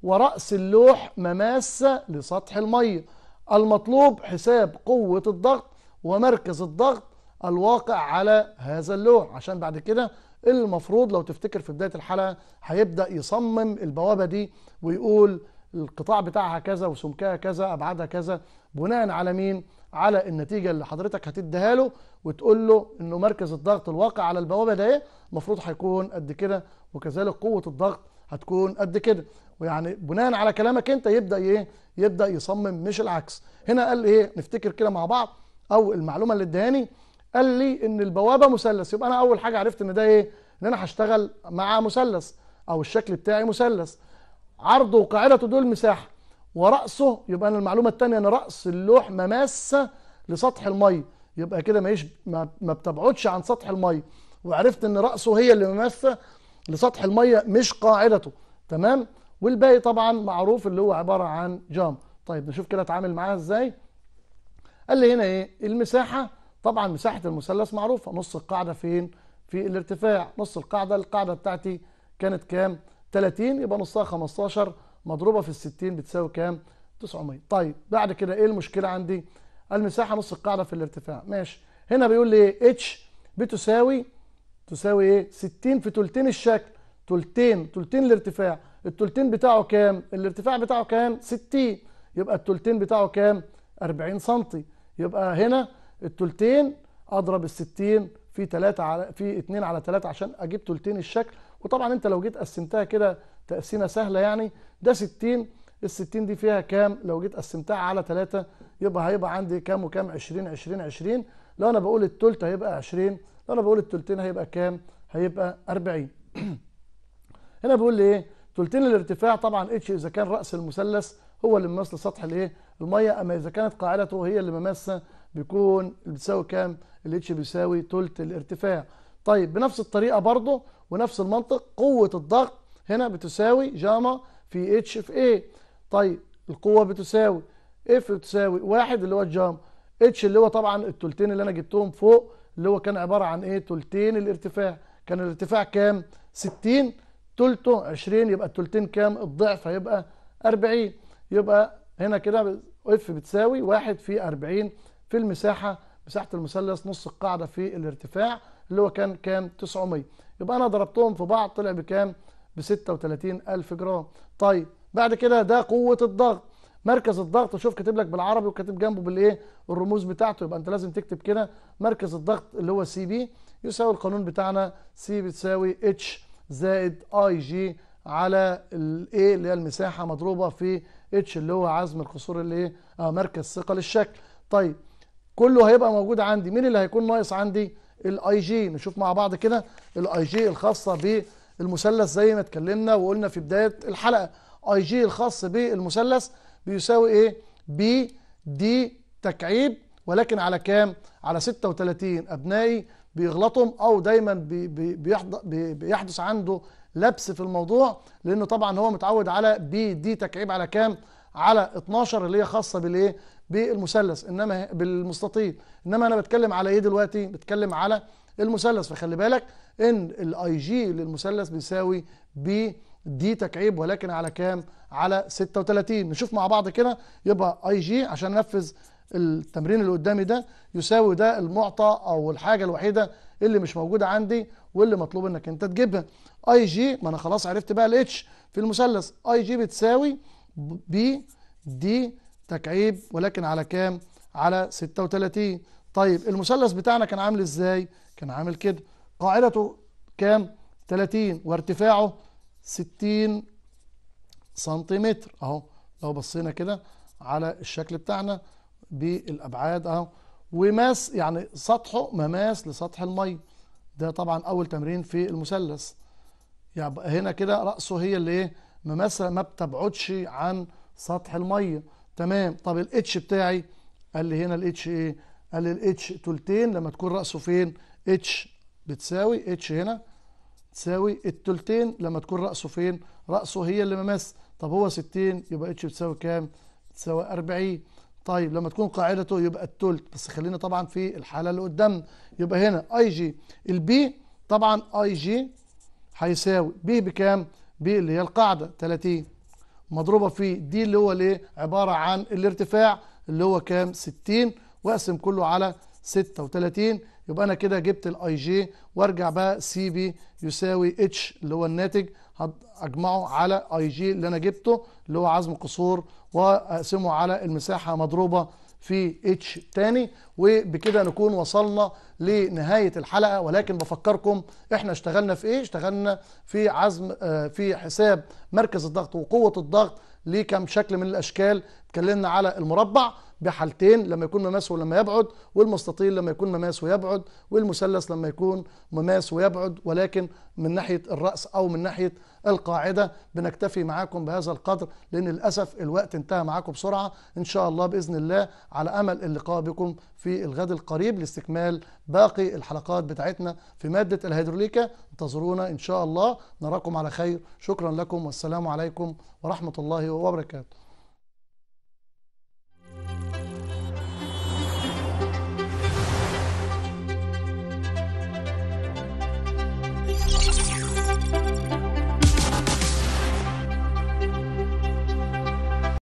ورأس اللوح مماسة لسطح المية المطلوب حساب قوة الضغط ومركز الضغط الواقع على هذا اللوح عشان بعد كده المفروض لو تفتكر في بداية الحلقة هيبدأ يصمم البوابة دي ويقول القطاع بتاعها كذا وسمكها كذا ابعادها كذا بناء على مين على النتيجه اللي حضرتك هتديها له وتقول له انه مركز الضغط الواقع على البوابه ده المفروض هيكون قد كده وكذلك قوه الضغط هتكون قد كده ويعني بناء على كلامك انت يبدا ايه يبدا يصمم مش العكس هنا قال ايه نفتكر كده مع بعض او المعلومه اللي اداني قال لي ان البوابه مثلث يبقى انا اول حاجه عرفت ان ده ايه ان انا هشتغل مع مثلث او الشكل بتاعي مثلث عرضه وقاعدته دول مساحه ورأسه يبقى انا المعلومه الثانيه ان رأس اللوح مماسه لسطح الميه يبقى كده مايش ما, ما بتبعدش عن سطح الميه وعرفت ان رأسه هي اللي مماسه لسطح الميه مش قاعدته تمام والباقي طبعا معروف اللي هو عباره عن جام طيب نشوف كده اتعامل معاها ازاي قال لي هنا ايه المساحه طبعا مساحه المثلث معروفه نص القاعده فين في الارتفاع نص القاعده القاعده بتاعتي كانت كام 30 يبقى نصها 15 مضروبه في ال 60 بتساوي كام 900 طيب بعد كده ايه المشكله عندي المساحه نص القاعده في الارتفاع ماشي هنا بيقول لي ايه اتش بتساوي تساوي ايه 60 في ثلثين الشكل ثلثين ثلثين الارتفاع الثلثين بتاعه كام الارتفاع بتاعه كام 60 يبقى الثلثين بتاعه كام 40 سم يبقى هنا الثلثين اضرب ال 60 في 3 على في 2 على 3 عشان اجيب ثلثين الشكل وطبعا انت لو جيت قسمتها كده تقسيمه سهله يعني ده 60 ال 60 دي فيها كام لو جيت قسمتها على 3 يبقى هيبقى عندي كام وكام 20 20 20 لو انا بقول الثلث هيبقى 20 لو انا بقول الثلثين هيبقى كام هيبقى 40 هنا بيقول لي ايه ثلثين الارتفاع طبعا اتش اذا كان راس المثلث هو اللي ممثل سطح الايه الميه اما اذا كانت قاعدته هي اللي ممثله بيكون بتساوي كام الاتش بيساوي تلت الارتفاع طيب بنفس الطريقه برضه ونفس المنطق قوه الضغط هنا بتساوي جاما في اتش في ايه طيب القوه بتساوي اف بتساوي واحد اللي هو الجاما اتش اللي هو طبعا التلتين اللي انا جبتهم فوق اللي هو كان عباره عن ايه تلتين الارتفاع كان الارتفاع كام 60 تلته 20 يبقى التلتين كام الضعف هيبقى 40 يبقى هنا كده اف بتساوي واحد في 40 في المساحه مساحه المثلث نص القاعده في الارتفاع اللي هو كان كام 900 يبقى انا ضربتهم في بعض طلع بكام ب 36000 جرام طيب بعد كده ده قوه الضغط مركز الضغط شوف كاتب لك بالعربي وكاتب جنبه بالايه الرموز بتاعته يبقى انت لازم تكتب كده مركز الضغط اللي هو سي بي يساوي القانون بتاعنا سي بتساوي اتش زائد اي جي على الاي اللي هي المساحه مضروبه في اتش اللي هو عزم القصور اللي ايه اه مركز ثقل الشكل طيب كله هيبقى موجود عندي مين اللي هيكون ناقص عندي الاي جي نشوف مع بعض كده الاي جي الخاصه بالمثلث زي ما اتكلمنا وقلنا في بدايه الحلقه اي جي الخاص بالمثلث بيساوي ايه بي دي تكعيب ولكن على كام على 36 ابنائي بيغلطهم او دايما بيحدث عنده لبس في الموضوع لانه طبعا هو متعود على بي دي تكعيب على كام على 12 اللي هي خاصه بالايه بالمثلث انما بالمستطيل انما انا بتكلم على ايه دلوقتي بتكلم على المثلث فخلي بالك ان الاي جي للمثلث بيساوي بي دي تكعيب ولكن على كام على 36 نشوف مع بعض كده يبقى اي جي عشان انفذ التمرين اللي قدامي ده يساوي ده المعطى او الحاجه الوحيده اللي مش موجوده عندي واللي مطلوب انك انت تجيبها اي جي ما انا خلاص عرفت بقى الاتش في المثلث اي جي بتساوي بي دي تكعيب ولكن على كام على 36 طيب المثلث بتاعنا كان عامل ازاي كان عامل كده قاعدته كام 30 وارتفاعه 60 سنتيمتر اهو لو بصينا كده على الشكل بتاعنا بالابعاد اهو وماس يعني سطحه مماس لسطح الميه ده طبعا اول تمرين في المثلث يبقى يعني هنا كده راسه هي اللي ايه مماسه ما بتبعدش عن سطح الميه تمام طب الاتش بتاعي قال لي هنا الاتش ايه قال لي الاتش تلتين لما تكون رأسه فين اتش بتساوي اتش هنا تساوي التلتين لما تكون رأسه فين رأسه هي اللي ممس طب هو 60 يبقى اتش بتساوي كام بتساوي 40 طيب لما تكون قاعدته يبقى التلت بس خلينا طبعا في الحالة اللي قدامنا يبقى هنا اي جي البي طبعا اي جي هيساوي بي بكام بي اللي هي القاعدة 30 مضروبة في دي اللي هو الايه عبارة عن الارتفاع اللي هو كام 60 واقسم كله على 36 يبقى انا كده جبت الاي جي وارجع بقى سي بي يساوي اتش اللي هو الناتج اجمعه على اي جي اللي انا جبته اللي هو عزم قصور واقسمه على المساحه مضروبه في اتش تاني وبكده نكون وصلنا لنهاية الحلقة ولكن بفكركم احنا اشتغلنا في ايه اشتغلنا في عزم آه، في حساب مركز الضغط وقوة الضغط لكم شكل من الاشكال اتكلمنا على المربع بحالتين لما يكون مماس ولما يبعد والمستطيل لما يكون مماس ويبعد والمثلث لما يكون مماس ويبعد ولكن من ناحية الرأس أو من ناحية القاعدة بنكتفي معاكم بهذا القدر لأن للأسف الوقت انتهى معاكم بسرعة إن شاء الله بإذن الله على أمل اللقاء بكم في الغد القريب لاستكمال باقي الحلقات بتاعتنا في مادة الهيدروليكا انتظرونا إن شاء الله نراكم على خير شكرا لكم والسلام عليكم ورحمة الله وبركاته